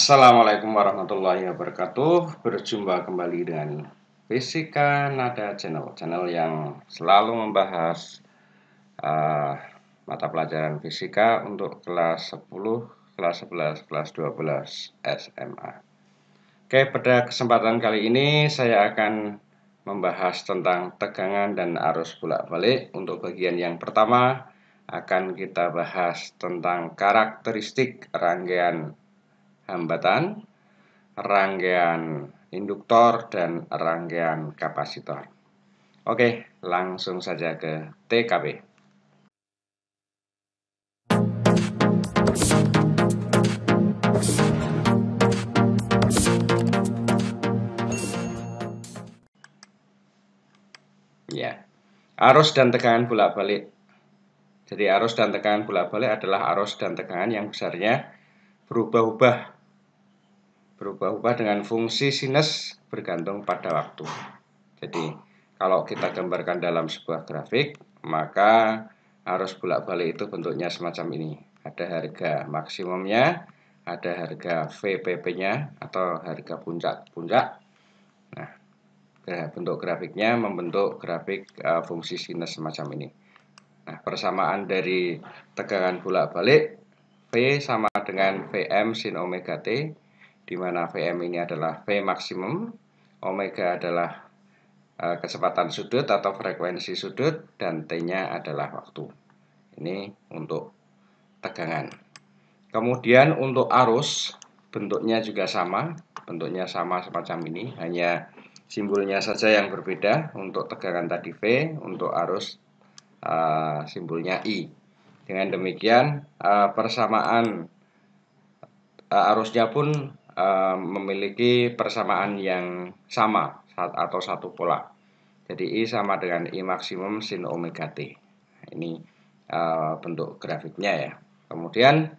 Assalamualaikum warahmatullahi wabarakatuh. Berjumpa kembali dengan Fisika Nada Channel, channel yang selalu membahas uh, mata pelajaran fisika untuk kelas 10, kelas 11, kelas 12 SMA. Oke, pada kesempatan kali ini saya akan membahas tentang tegangan dan arus bolak-balik. Untuk bagian yang pertama akan kita bahas tentang karakteristik rangkaian hambatan rangkaian induktor dan rangkaian kapasitor. Oke, langsung saja ke TKB. Ya. Arus dan tekanan bolak-balik. Jadi arus dan tekanan bolak-balik adalah arus dan tekanan yang besarnya berubah-ubah berubah-ubah dengan fungsi sinus bergantung pada waktu. Jadi, kalau kita gambarkan dalam sebuah grafik, maka arus bolak-balik itu bentuknya semacam ini. Ada harga maksimumnya, ada harga VPP-nya atau harga puncak-puncak. Nah, bentuk grafiknya membentuk grafik uh, fungsi sinus semacam ini. Nah, persamaan dari tegangan bolak-balik V sama dengan Vm sin omega t di mana Vm ini adalah V maksimum, omega adalah e, eh, kecepatan sudut atau frekuensi sudut, dan T-nya adalah waktu. Ini untuk tegangan. Kemudian untuk arus, bentuknya juga sama, bentuknya sama semacam ini, hanya simbolnya saja yang berbeda. Untuk tegangan tadi V, untuk arus e, simbolnya I. Dengan demikian, eh, persamaan arusnya pun Eh, memiliki persamaan yang sama atau satu pola. Jadi I sama dengan I maksimum sin omega T. Ini uh, bentuk grafiknya ya. Kemudian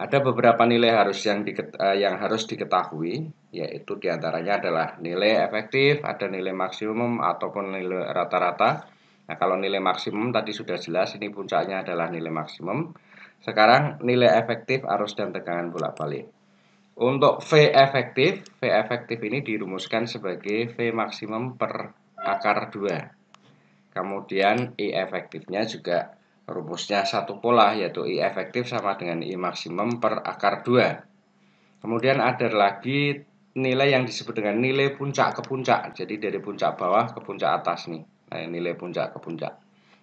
ada beberapa nilai harus yang diket, uh, yang harus diketahui yaitu diantaranya adalah nilai efektif, ada nilai maksimum ataupun nilai rata-rata. Nah kalau nilai maksimum tadi sudah jelas ini puncaknya adalah nilai maksimum. Sekarang nilai efektif arus dan tegangan bolak-balik. Untuk V efektif, V efektif ini dirumuskan sebagai V maksimum per akar 2. Kemudian I efektifnya juga rumusnya satu pola yaitu I efektif sama dengan I maksimum per akar 2. Kemudian ada lagi nilai yang disebut dengan nilai puncak ke puncak. Jadi dari puncak bawah ke puncak atas nih. Nah, nilai puncak ke puncak.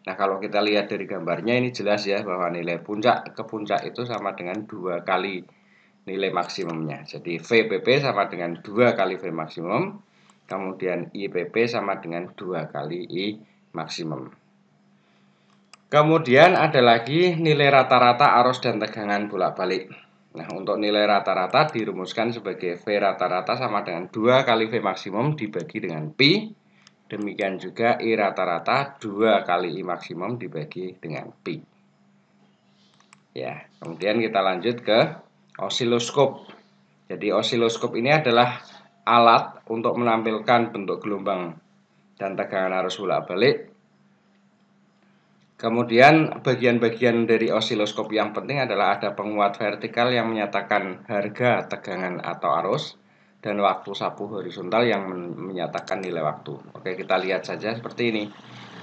Nah, kalau kita lihat dari gambarnya ini jelas ya bahwa nilai puncak ke puncak itu sama dengan dua kali nilai maksimumnya. Jadi VPP sama dengan 2 kali V maksimum, kemudian IPP sama dengan 2 kali I maksimum. Kemudian ada lagi nilai rata-rata arus dan tegangan bolak-balik. Nah, untuk nilai rata-rata dirumuskan sebagai V rata-rata sama dengan 2 kali V maksimum dibagi dengan Pi. Demikian juga I rata-rata 2 kali I maksimum dibagi dengan Pi. Ya, kemudian kita lanjut ke osiloskop. Jadi osiloskop ini adalah alat untuk menampilkan bentuk gelombang dan tegangan arus bolak-balik. Kemudian bagian-bagian dari osiloskop yang penting adalah ada penguat vertikal yang menyatakan harga tegangan atau arus dan waktu sapu horizontal yang menyatakan nilai waktu. Oke, kita lihat saja seperti ini.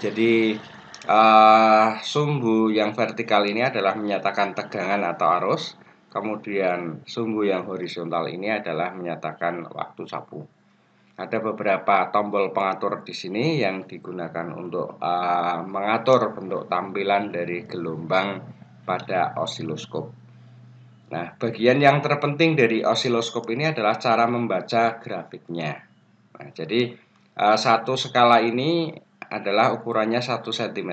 Jadi uh, sumbu yang vertikal ini adalah menyatakan tegangan atau arus Kemudian sumbu yang horizontal ini adalah menyatakan waktu sapu. Ada beberapa tombol pengatur di sini yang digunakan untuk uh, mengatur bentuk tampilan dari gelombang pada osiloskop. Nah, bagian yang terpenting dari osiloskop ini adalah cara membaca grafiknya. Nah, jadi uh, satu skala ini adalah ukurannya 1 cm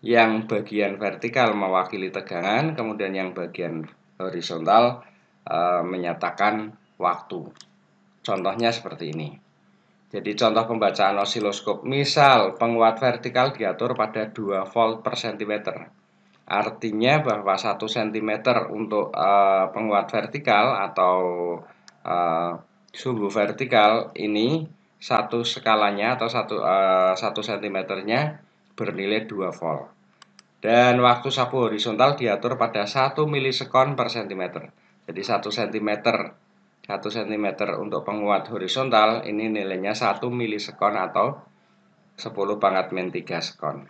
yang bagian vertikal mewakili tegangan, kemudian yang bagian horizontal e, menyatakan waktu. Contohnya seperti ini. Jadi contoh pembacaan osiloskop, misal penguat vertikal diatur pada 2 volt per cm. Artinya bahwa 1 cm untuk e, penguat vertikal atau e, sumbu vertikal ini satu skalanya atau satu, e, satu cm-nya bernilai 2 volt. Dan waktu sapu horizontal diatur pada 1 milisekon per cm. Jadi 1 cm 1 cm untuk penguat horizontal ini nilainya 1 milisekon atau 10 pangkat min 3 sekon.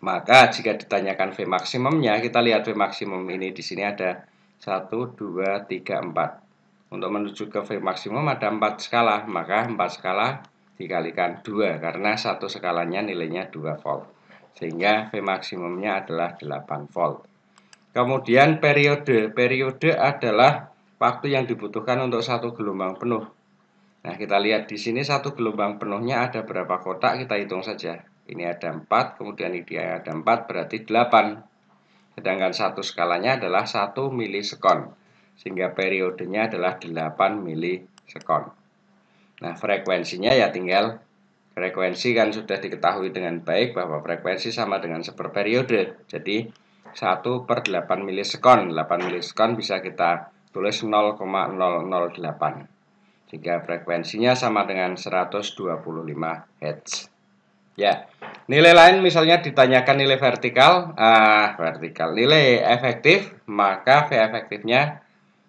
Maka jika ditanyakan V maksimumnya, kita lihat V maksimum ini di sini ada 1, 2, 3, 4. Untuk menuju ke V maksimum ada 4 skala, maka 4 skala dikalikan 2 karena satu skalanya nilainya 2 volt sehingga V maksimumnya adalah 8 volt. Kemudian periode, periode adalah waktu yang dibutuhkan untuk satu gelombang penuh. Nah, kita lihat di sini satu gelombang penuhnya ada berapa kotak, kita hitung saja. Ini ada 4, kemudian ini dia ada 4, berarti 8. Sedangkan satu skalanya adalah 1 milisekon, sehingga periodenya adalah 8 milisekon. Nah, frekuensinya ya tinggal Frekuensi kan sudah diketahui dengan baik bahwa frekuensi sama dengan seperperiode. Jadi 1 per 8 milisekon. 8 milisekon bisa kita tulis 0,008. Jika frekuensinya sama dengan 125 Hz. Ya, nilai lain misalnya ditanyakan nilai vertikal, ah vertikal nilai efektif, maka V efektifnya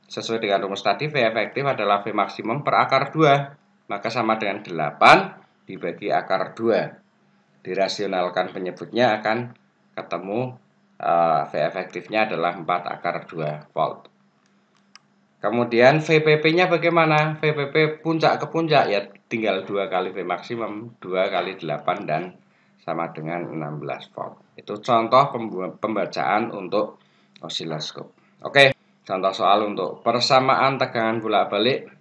sesuai dengan rumus tadi V efektif adalah V maksimum per akar 2, maka sama dengan 8 dibagi akar 2 dirasionalkan penyebutnya akan ketemu eh, V efektifnya adalah 4 akar 2 volt kemudian VPP nya bagaimana VPP puncak ke puncak ya tinggal 2 kali V maksimum 2 kali 8 dan sama dengan 16 volt itu contoh pembacaan untuk osiloskop oke contoh soal untuk persamaan tegangan bolak-balik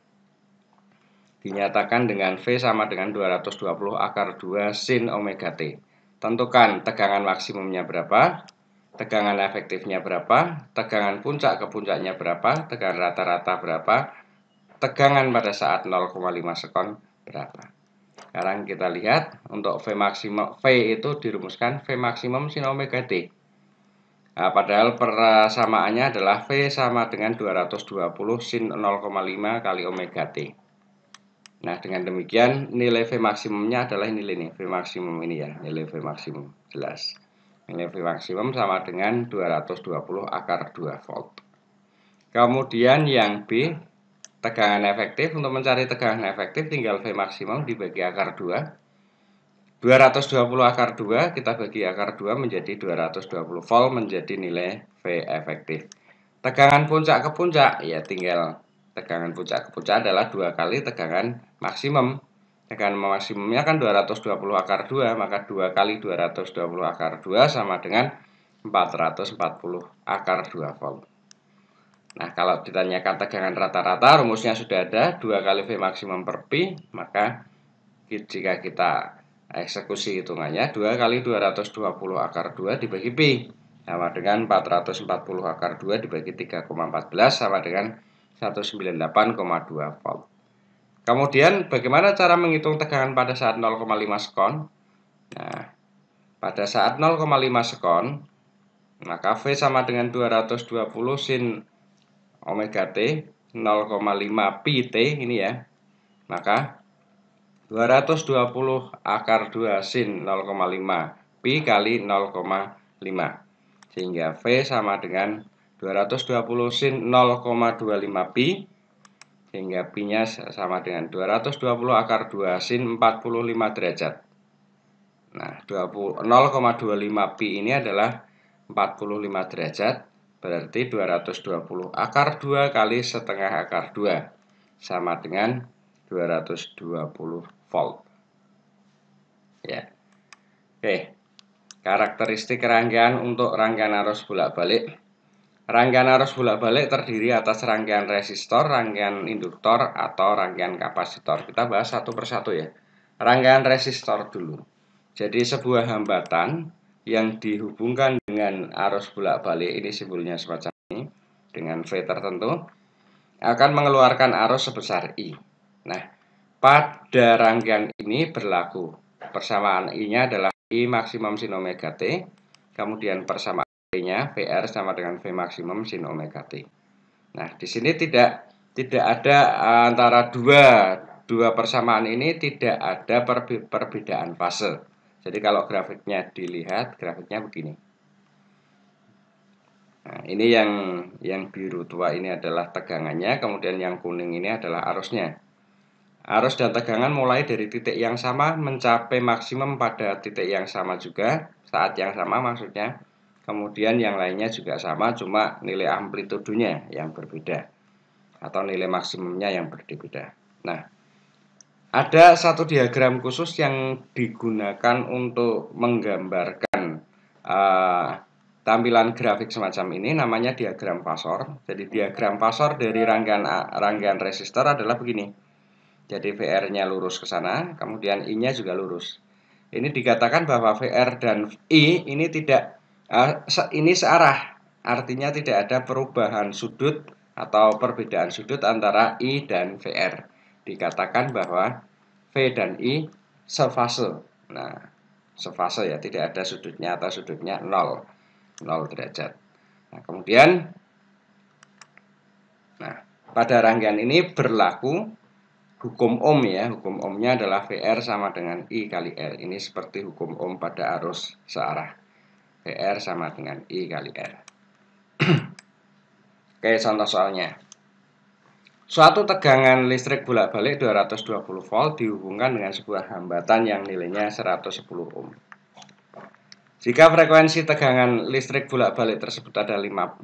dinyatakan dengan V sama dengan 220 akar 2 sin omega T. Tentukan tegangan maksimumnya berapa, tegangan efektifnya berapa, tegangan puncak ke puncaknya berapa, tegangan rata-rata berapa, tegangan pada saat 0,5 sekon berapa. Sekarang kita lihat untuk V maksimum V itu dirumuskan V maksimum sin omega T. Nah, padahal persamaannya adalah V sama dengan 220 sin 0,5 kali omega T. Nah, dengan demikian nilai V maksimumnya adalah nilai ini, V maksimum ini ya, nilai V maksimum, jelas. Nilai V maksimum sama dengan 220 akar 2 volt. Kemudian yang B, tegangan efektif. Untuk mencari tegangan efektif tinggal V maksimum dibagi akar 2. 220 akar 2 kita bagi akar 2 menjadi 220 volt menjadi nilai V efektif. Tegangan puncak ke puncak ya tinggal tegangan puncak ke puncak adalah dua kali tegangan maksimum tegangan maksimumnya kan 220 akar 2 maka dua kali 220 akar 2 sama dengan 440 akar 2 volt Nah kalau ditanyakan tegangan rata-rata rumusnya sudah ada dua kali V maksimum per Pi maka jika kita eksekusi hitungannya dua kali 220 akar 2 dibagi Pi sama dengan 440 akar 2 dibagi 3,14 sama dengan 198,2 volt. Kemudian bagaimana cara menghitung tegangan pada saat 0,5 sekon? Nah, pada saat 0,5 sekon, maka V sama dengan 220 sin omega T 0,5 pi T ini ya. Maka 220 akar 2 sin 0,5 pi kali 0,5 sehingga V sama dengan 220 sin 0,25 pi sehingga pi-nya sama dengan 220 akar 2 sin 45 derajat. Nah, 0,25 pi ini adalah 45 derajat, berarti 220 akar 2 kali setengah akar 2 sama dengan 220 volt. Ya. Oke. Karakteristik rangkaian untuk rangkaian arus bolak-balik Rangkaian arus bolak-balik terdiri atas rangkaian resistor, rangkaian induktor, atau rangkaian kapasitor. Kita bahas satu persatu ya. Rangkaian resistor dulu. Jadi sebuah hambatan yang dihubungkan dengan arus bolak-balik ini simbolnya semacam ini dengan V tertentu akan mengeluarkan arus sebesar I. Nah, pada rangkaian ini berlaku persamaan I-nya adalah I maksimum sin omega T, kemudian persamaan v nya VR sama dengan V maksimum sin omega T. Nah, di sini tidak tidak ada eh, antara dua dua persamaan ini tidak ada perbedaan fase. Jadi kalau grafiknya dilihat, grafiknya begini. Nah, ini yang yang biru tua ini adalah tegangannya, kemudian yang kuning ini adalah arusnya. Arus dan tegangan mulai dari titik yang sama mencapai maksimum pada titik yang sama juga, saat yang sama maksudnya kemudian yang lainnya juga sama cuma nilai amplitudonya yang berbeda atau nilai maksimumnya yang berbeda. Nah, ada satu diagram khusus yang digunakan untuk menggambarkan uh, tampilan grafik semacam ini namanya diagram fasor. Jadi diagram fasor dari rangkaian rangkaian resistor adalah begini. Jadi VR-nya lurus ke sana, kemudian I-nya juga lurus. Ini dikatakan bahwa VR dan I ini tidak Ah, ini searah, artinya tidak ada perubahan sudut atau perbedaan sudut antara I dan VR. Dikatakan bahwa V dan I sefase. Nah, sefase ya, tidak ada sudutnya atau sudutnya 0, 0 derajat. Nah, kemudian nah, pada rangkaian ini berlaku hukum ohm ya. Hukum ohmnya adalah VR sama dengan I kali R. Ini seperti hukum ohm pada arus searah. VR sama dengan I kali R. Oke, contoh soalnya. Suatu tegangan listrik bolak-balik 220 volt dihubungkan dengan sebuah hambatan yang nilainya 110 ohm. Jika frekuensi tegangan listrik bolak-balik tersebut ada 50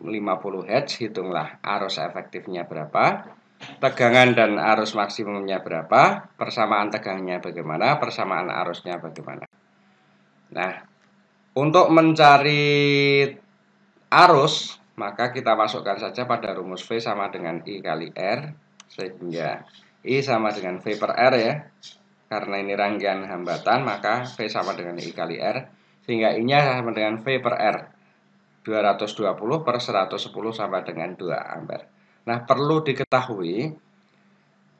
Hz, hitunglah arus efektifnya berapa, tegangan dan arus maksimumnya berapa, persamaan tegangnya bagaimana, persamaan arusnya bagaimana. Nah, untuk mencari arus, maka kita masukkan saja pada rumus V sama dengan I kali R, sehingga ya. I sama dengan V per R ya. Karena ini rangkaian hambatan, maka V sama dengan I kali R, sehingga I-nya sama dengan V per R. 220 per 110 sama dengan 2 ampere. Nah, perlu diketahui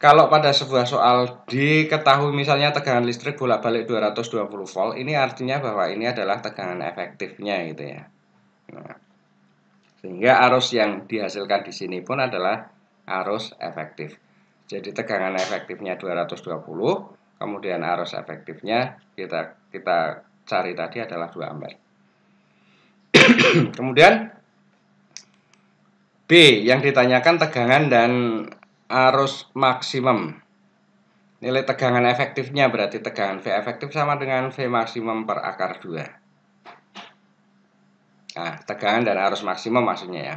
kalau pada sebuah soal diketahui misalnya tegangan listrik bolak-balik 220 volt, ini artinya bahwa ini adalah tegangan efektifnya gitu ya. Nah, sehingga arus yang dihasilkan di sini pun adalah arus efektif. Jadi tegangan efektifnya 220, kemudian arus efektifnya kita kita cari tadi adalah 2 ampere. kemudian B yang ditanyakan tegangan dan arus maksimum. Nilai tegangan efektifnya berarti tegangan V efektif sama dengan V maksimum per akar 2. Nah, tegangan dan arus maksimum maksudnya ya.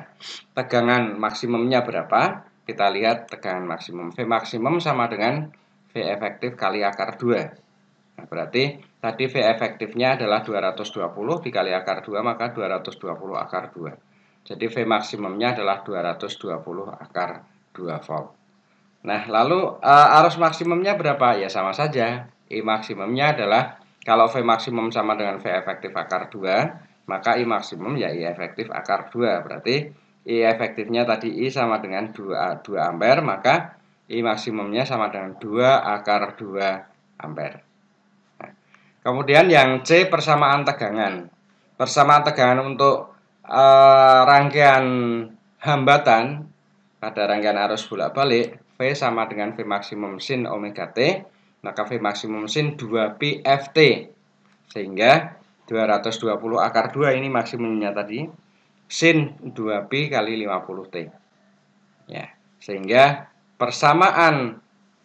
Tegangan maksimumnya berapa? Kita lihat tegangan maksimum. V maksimum sama dengan V efektif kali akar 2. Nah, berarti tadi V efektifnya adalah 220 dikali akar 2 maka 220 akar 2. Jadi V maksimumnya adalah 220 akar 2 volt. Nah, lalu uh, arus maksimumnya berapa? Ya sama saja. I maksimumnya adalah kalau V maksimum sama dengan V efektif akar 2, maka I maksimum ya I efektif akar 2. Berarti I efektifnya tadi I sama dengan 2, 2 ampere, maka I maksimumnya sama dengan 2 akar 2 ampere. Nah, kemudian yang C persamaan tegangan. Persamaan tegangan untuk uh, rangkaian hambatan pada rangkaian arus bolak-balik V sama dengan V maksimum sin omega T, maka V maksimum sin 2pi ft. Sehingga 220 akar 2 ini maksimumnya tadi sin 2pi kali 50T. Ya, sehingga persamaan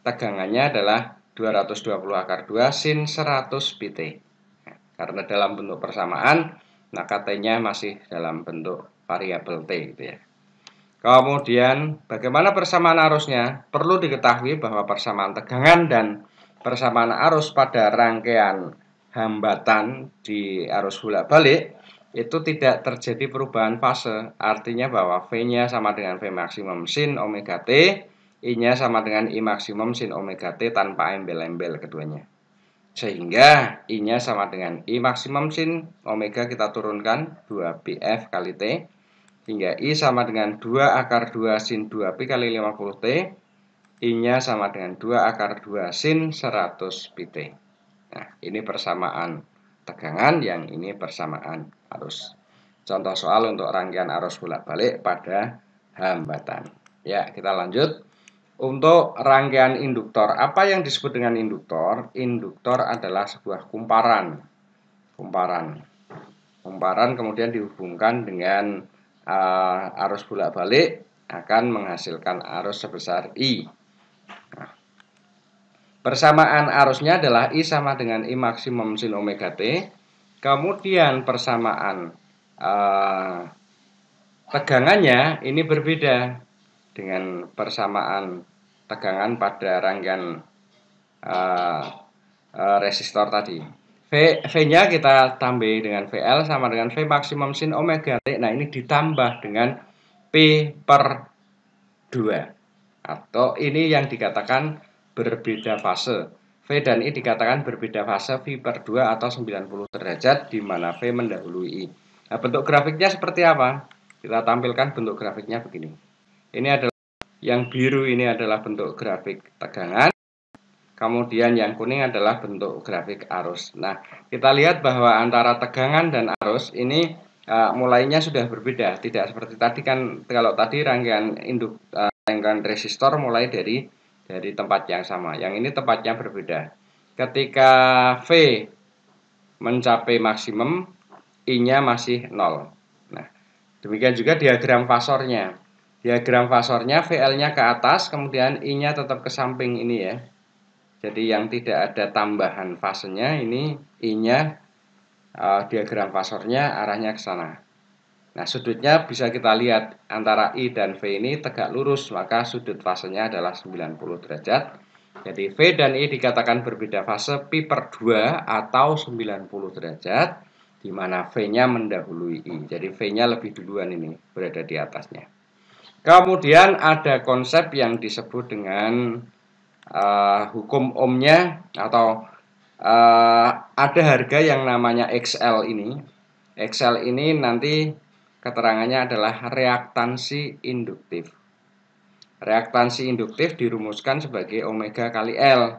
tegangannya adalah 220 akar 2 sin 100 pt. Ya, karena dalam bentuk persamaan, maka t masih dalam bentuk variabel t gitu ya. Kemudian bagaimana persamaan arusnya? Perlu diketahui bahwa persamaan tegangan dan persamaan arus pada rangkaian hambatan di arus bolak-balik itu tidak terjadi perubahan fase. Artinya bahwa V-nya sama dengan V maksimum sin omega T, I-nya sama dengan I maksimum sin omega T tanpa embel-embel keduanya. Sehingga I-nya sama dengan I maksimum sin omega kita turunkan 2 BF kali T hingga I sama dengan 2 akar 2 sin 2P kali 50T. I-nya sama dengan 2 akar 2 sin 100PT. Nah, ini persamaan tegangan, yang ini persamaan arus. Contoh soal untuk rangkaian arus bolak-balik pada hambatan. Ya, kita lanjut. Untuk rangkaian induktor, apa yang disebut dengan induktor? Induktor adalah sebuah kumparan. Kumparan. Kumparan kemudian dihubungkan dengan uh, arus bolak-balik akan menghasilkan arus sebesar I. Nah, persamaan arusnya adalah I sama dengan I maksimum sin omega T. Kemudian persamaan uh, tegangannya ini berbeda dengan persamaan tegangan pada rangkaian uh, uh, resistor tadi. V, V-nya kita tambah dengan VL sama dengan V maksimum sin omega T. Nah, ini ditambah dengan P per 2. Atau ini yang dikatakan berbeda fase. V dan I dikatakan berbeda fase V per 2 atau 90 derajat di mana V mendahului I. Nah, bentuk grafiknya seperti apa? Kita tampilkan bentuk grafiknya begini. Ini adalah yang biru ini adalah bentuk grafik tegangan. Kemudian yang kuning adalah bentuk grafik arus. Nah, kita lihat bahwa antara tegangan dan arus ini uh, mulainya sudah berbeda. Tidak seperti tadi kan kalau tadi rangkaian induk uh, rangkaian resistor mulai dari dari tempat yang sama. Yang ini tempatnya berbeda. Ketika V mencapai maksimum, I-nya masih 0. Nah, demikian juga diagram fasornya. Diagram fasornya VL-nya ke atas, kemudian I-nya tetap ke samping ini ya jadi yang tidak ada tambahan fasenya ini I-nya uh, diagram fasornya arahnya ke sana. Nah, sudutnya bisa kita lihat antara I dan V ini tegak lurus, maka sudut fasenya adalah 90 derajat. Jadi V dan I dikatakan berbeda fase pi per 2 atau 90 derajat, di mana V-nya mendahului I. Jadi V-nya lebih duluan ini, berada di atasnya. Kemudian ada konsep yang disebut dengan uh, hukum ohmnya atau uh, ada harga yang namanya XL ini. XL ini nanti keterangannya adalah reaktansi induktif. Reaktansi induktif dirumuskan sebagai omega kali L.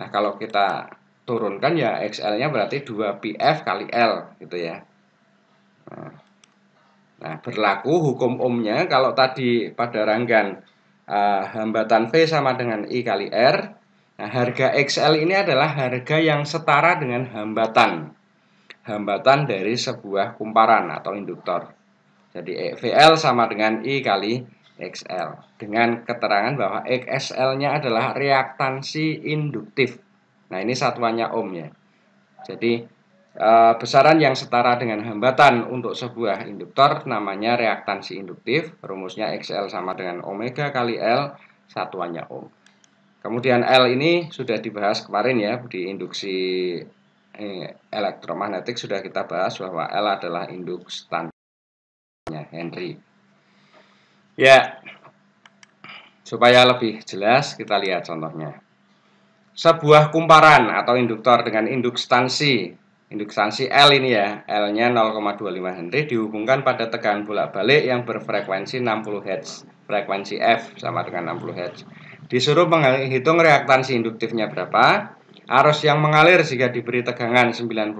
Nah, kalau kita turunkan ya XL-nya berarti 2PF kali L gitu ya. Nah, nah berlaku hukum ohmnya kalau tadi pada ranggan uh, hambatan V sama dengan I kali R. Nah, harga XL ini adalah harga yang setara dengan hambatan. Hambatan dari sebuah kumparan atau induktor. Jadi e- VL sama dengan I kali XL. Dengan keterangan bahwa XL-nya adalah reaktansi induktif. Nah, ini satuannya ohm ya. Jadi Eh, besaran yang setara dengan hambatan untuk sebuah induktor namanya reaktansi induktif. Rumusnya XL sama dengan omega kali L satuannya ohm. Kemudian L ini sudah dibahas kemarin ya di induksi eh, elektromagnetik sudah kita bahas bahwa L adalah induk Henry. Ya, supaya lebih jelas kita lihat contohnya. Sebuah kumparan atau induktor dengan indukstansi Induksansi L ini ya, L-nya 0,25 Henry dihubungkan pada tegangan bolak-balik yang berfrekuensi 60 Hz. Frekuensi F sama dengan 60 Hz. Disuruh menghitung reaktansi induktifnya berapa, arus yang mengalir jika diberi tegangan 94,2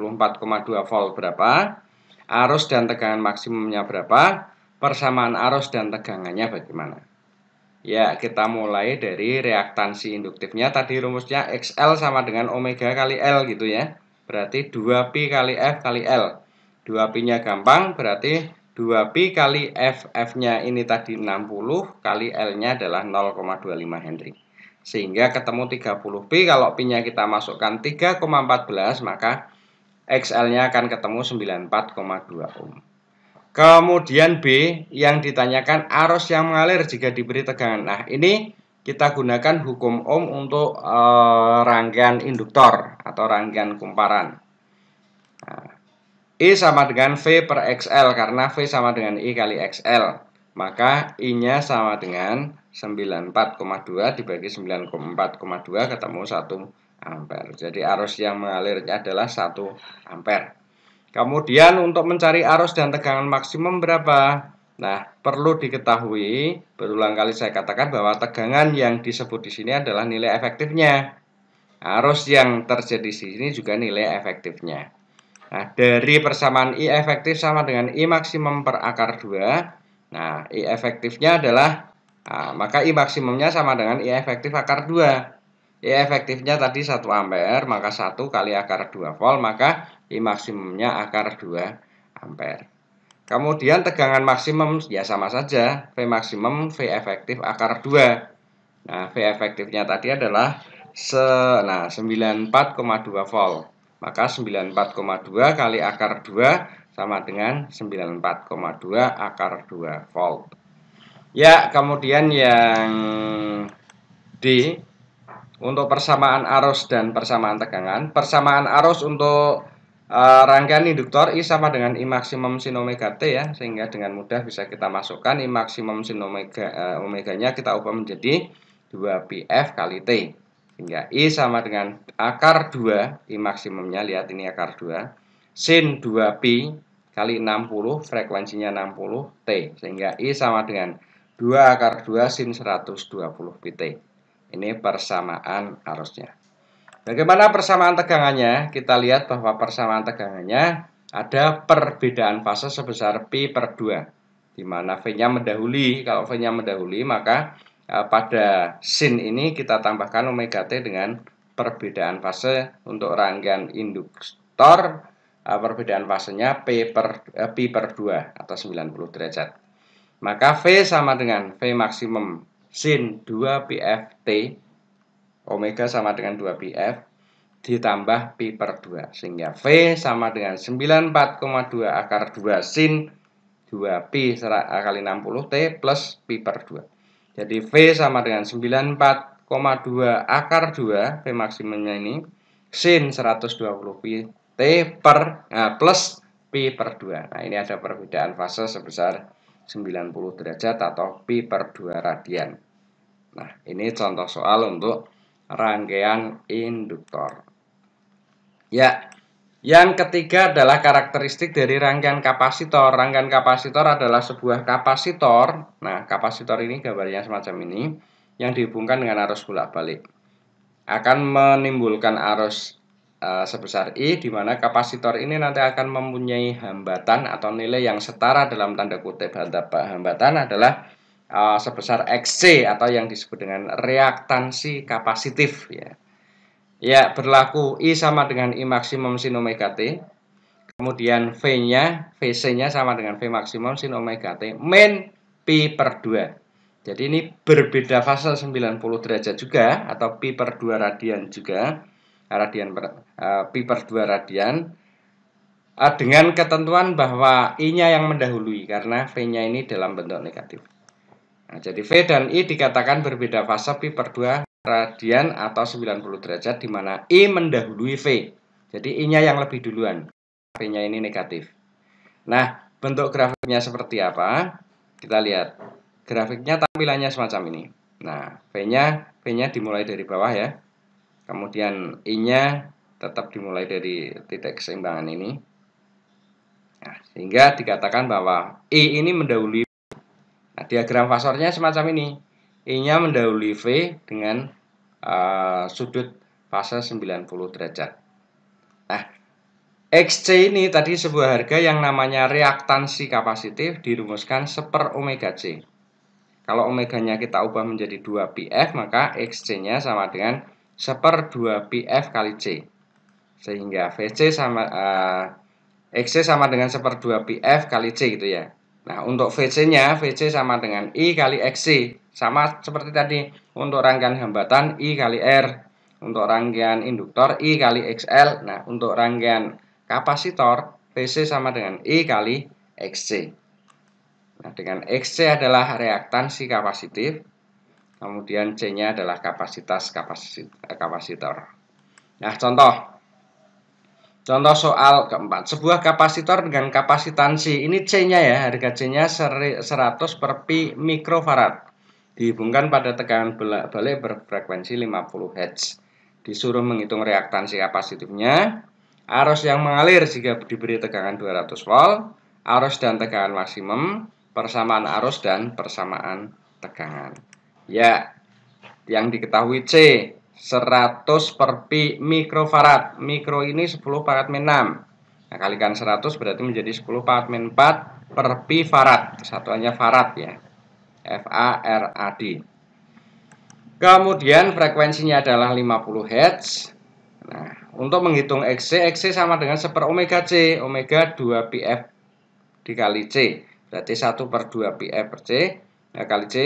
volt berapa, arus dan tegangan maksimumnya berapa, persamaan arus dan tegangannya bagaimana. Ya, kita mulai dari reaktansi induktifnya. Tadi rumusnya XL sama dengan omega kali L gitu ya berarti 2P kali F kali L. 2P-nya gampang, berarti 2P kali F, F-nya ini tadi 60, kali L-nya adalah 0,25 Henry. Sehingga ketemu 30P, kalau P-nya kita masukkan 3,14, maka XL-nya akan ketemu 94,2 ohm. Kemudian B yang ditanyakan arus yang mengalir jika diberi tegangan. Nah, ini kita gunakan hukum ohm untuk e, rangkaian induktor atau rangkaian kumparan. Nah, I sama dengan V per XL karena V sama dengan I kali XL. Maka I-nya sama dengan 94,2 dibagi 94,2 ketemu 1 ampere. Jadi arus yang mengalirnya adalah 1 ampere. Kemudian untuk mencari arus dan tegangan maksimum berapa? Nah, perlu diketahui, berulang kali saya katakan bahwa tegangan yang disebut di sini adalah nilai efektifnya. Arus yang terjadi di sini juga nilai efektifnya. Nah, dari persamaan I efektif sama dengan I maksimum per akar 2. Nah, I efektifnya adalah, nah, maka I maksimumnya sama dengan I efektif akar 2. I efektifnya tadi 1 ampere, maka 1 kali akar 2 volt, maka I maksimumnya akar 2 ampere. Kemudian tegangan maksimum ya sama saja, V maksimum V efektif akar 2. Nah, V efektifnya tadi adalah se nah 94,2 volt. Maka 94,2 kali akar 2 sama dengan 94,2 akar 2 volt. Ya, kemudian yang D untuk persamaan arus dan persamaan tegangan. Persamaan arus untuk uh, rangkaian induktor I sama dengan I maksimum sin omega T ya, sehingga dengan mudah bisa kita masukkan I maksimum sin omega uh, omeganya kita ubah menjadi 2PF kali T. Sehingga I sama dengan akar 2, I maksimumnya lihat ini akar 2, sin 2 p kali 60, frekuensinya 60 T. Sehingga I sama dengan 2 akar 2 sin 120 pt. Ini persamaan arusnya. Bagaimana persamaan tegangannya? Kita lihat bahwa persamaan tegangannya ada perbedaan fase sebesar P per 2. Di mana V-nya mendahului, kalau V-nya mendahului maka e, pada sin ini kita tambahkan omega T dengan perbedaan fase untuk rangkaian induktor e, perbedaan fasenya P per, eh, P per 2 atau 90 derajat. Maka V sama dengan V maksimum sin 2 PFT Omega sama dengan 2 pf ditambah pi per 2 sehingga V sama dengan 94,2 akar 2 sin 2pi kali 60 T plus pi per 2 jadi V sama dengan 94,2 akar 2 V maksimumnya ini sin 120 pi T per nah, plus pi per 2 nah ini ada perbedaan fase sebesar 90 derajat atau pi per 2 radian nah ini contoh soal untuk rangkaian induktor. Ya, yang ketiga adalah karakteristik dari rangkaian kapasitor. Rangkaian kapasitor adalah sebuah kapasitor. Nah, kapasitor ini gambarnya semacam ini yang dihubungkan dengan arus bolak-balik. Akan menimbulkan arus e, sebesar I di mana kapasitor ini nanti akan mempunyai hambatan atau nilai yang setara dalam tanda kutip hambatan adalah Eh, sebesar XC atau yang disebut dengan reaktansi kapasitif ya. Ya, berlaku I sama dengan I maksimum sin omega T. Kemudian V-nya, VC-nya sama dengan V maksimum sin omega T min pi per 2. Jadi ini berbeda fase 90 derajat juga atau pi per 2 radian juga. Radian per, uh, eh, pi per 2 radian uh, dengan ketentuan bahwa I-nya yang mendahului karena V-nya ini dalam bentuk negatif. Nah, jadi V dan I dikatakan berbeda fase pi per 2 radian atau 90 derajat di mana I mendahului V. Jadi I-nya yang lebih duluan. V-nya ini negatif. Nah, bentuk grafiknya seperti apa? Kita lihat. Grafiknya tampilannya semacam ini. Nah, V-nya V-nya dimulai dari bawah ya. Kemudian I-nya tetap dimulai dari titik keseimbangan ini. Nah, sehingga dikatakan bahwa I ini mendahului Nah, diagram fasornya semacam ini. I-nya mendahului V dengan uh, sudut fase 90 derajat. Nah, XC ini tadi sebuah harga yang namanya reaktansi kapasitif dirumuskan seper omega C. Kalau omeganya kita ubah menjadi 2PF, maka XC-nya sama dengan seper 2PF kali C. Sehingga VC sama uh, eh, XC sama dengan seper 2PF kali C gitu ya. Nah, untuk VC-nya, VC sama dengan I kali XC. Sama seperti tadi, untuk rangkaian hambatan I kali R. Untuk rangkaian induktor I kali XL. Nah, untuk rangkaian kapasitor, VC sama dengan I kali XC. Nah, dengan XC adalah reaktansi kapasitif. Kemudian C-nya adalah kapasitas eh, kapasitor. Nah, contoh. Contoh soal keempat, sebuah kapasitor dengan kapasitansi, ini C-nya ya, harga C-nya 100 per pi mikrofarad. Dihubungkan pada tekanan bolak-balik berfrekuensi 50 Hz. Disuruh menghitung reaktansi kapasitifnya, arus yang mengalir jika diberi tegangan 200 volt, arus dan tegangan maksimum, persamaan arus dan persamaan tegangan. Ya, yang diketahui C, 100 per pi mikrofarad. Mikro ini 10 pangkat min 6. Nah, kalikan 100 berarti menjadi 10 pangkat min 4 per pi farad. Satuannya farad ya. F A R A D. Kemudian frekuensinya adalah 50 Hz. Nah, untuk menghitung XC, XC sama dengan 1 per omega C. Omega 2 PF dikali C. Berarti 1 per 2 PF per C. Nah, kali C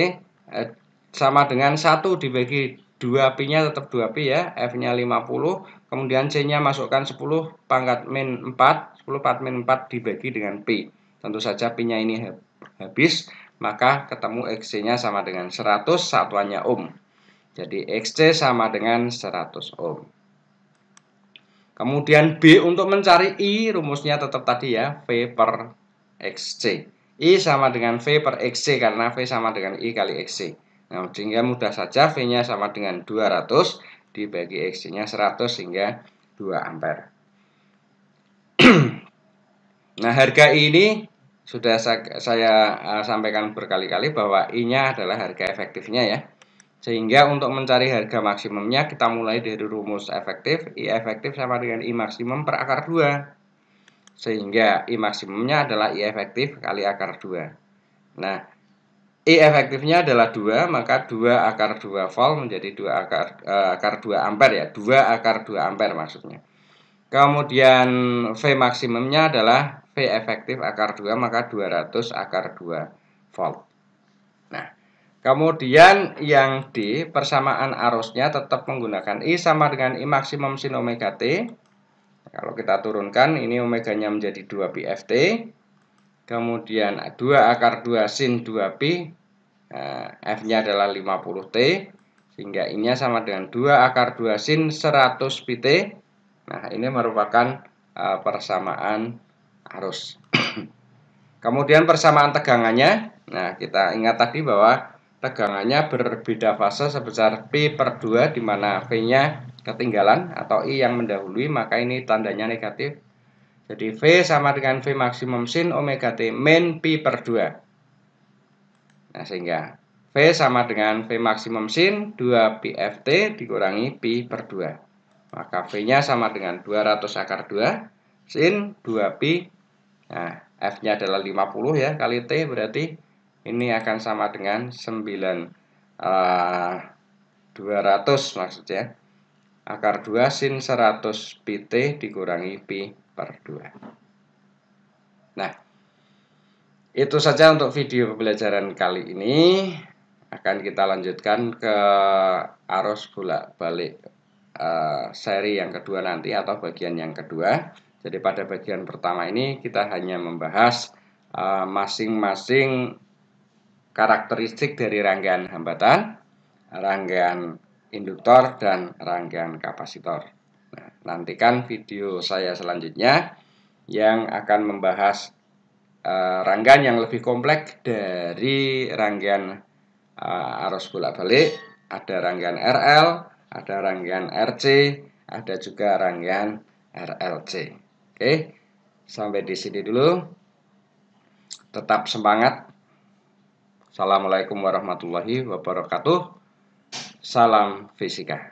eh, sama dengan 1 dibagi 2P-nya tetap 2P ya, F-nya 50, kemudian C-nya masukkan 10 pangkat min 4, 10 pangkat min 4 dibagi dengan P. Tentu saja P-nya ini habis, maka ketemu XC-nya sama dengan 100, satuannya ohm. Jadi XC sama dengan 100 ohm. Kemudian B untuk mencari I, rumusnya tetap tadi ya, V per XC. I sama dengan V per XC karena V sama dengan I kali XC. Nah, sehingga mudah saja V-nya sama dengan 200 dibagi X-nya 100 sehingga 2 ampere. nah, harga ini sudah saya, eh, sampaikan berkali-kali bahwa I-nya adalah harga efektifnya ya. Sehingga untuk mencari harga maksimumnya kita mulai dari rumus efektif. I efektif sama dengan I maksimum per akar 2. Sehingga I maksimumnya adalah I efektif kali akar 2. Nah, E efektifnya adalah 2, maka 2 akar 2 volt menjadi 2 akar, uh, akar 2 ampere ya, 2 akar 2 ampere maksudnya. Kemudian V maksimumnya adalah V efektif akar 2, maka 200 akar 2 volt. Nah, kemudian yang D, persamaan arusnya tetap menggunakan I sama dengan I maksimum sin omega T. Kalau kita turunkan, ini omeganya menjadi 2 pi ft kemudian 2 akar 2 sin 2P, eh, F-nya adalah 50T, sehingga ini sama dengan 2 akar 2 sin 100PT. Nah, ini merupakan eh, persamaan arus. Kemudian persamaan tegangannya, nah kita ingat tadi bahwa tegangannya berbeda fase sebesar P per 2, di mana V-nya ketinggalan atau I yang mendahului, maka ini tandanya negatif jadi V sama dengan V maksimum sin omega T min pi per 2. Nah, sehingga V sama dengan V maksimum sin 2 pi ft dikurangi pi per 2. Maka V-nya sama dengan 200 akar 2 sin 2 pi. Nah, F-nya adalah 50 ya kali T berarti ini akan sama dengan 9 uh, 200 maksudnya. Akar 2 sin 100 pi T dikurangi pi per 2. Nah, itu saja untuk video pembelajaran kali ini. Akan kita lanjutkan ke arus bolak-balik uh, seri yang kedua nanti atau bagian yang kedua. Jadi pada bagian pertama ini kita hanya membahas eh, masing-masing uh, karakteristik dari rangkaian hambatan, rangkaian induktor, dan rangkaian kapasitor. Nantikan video saya selanjutnya yang akan membahas uh, rangkaian yang lebih kompleks dari rangkaian uh, arus bolak-balik. Ada rangkaian RL, ada rangkaian RC, ada juga rangkaian RLC. Oke, sampai di sini dulu. Tetap semangat. Assalamualaikum warahmatullahi wabarakatuh. Salam fisika.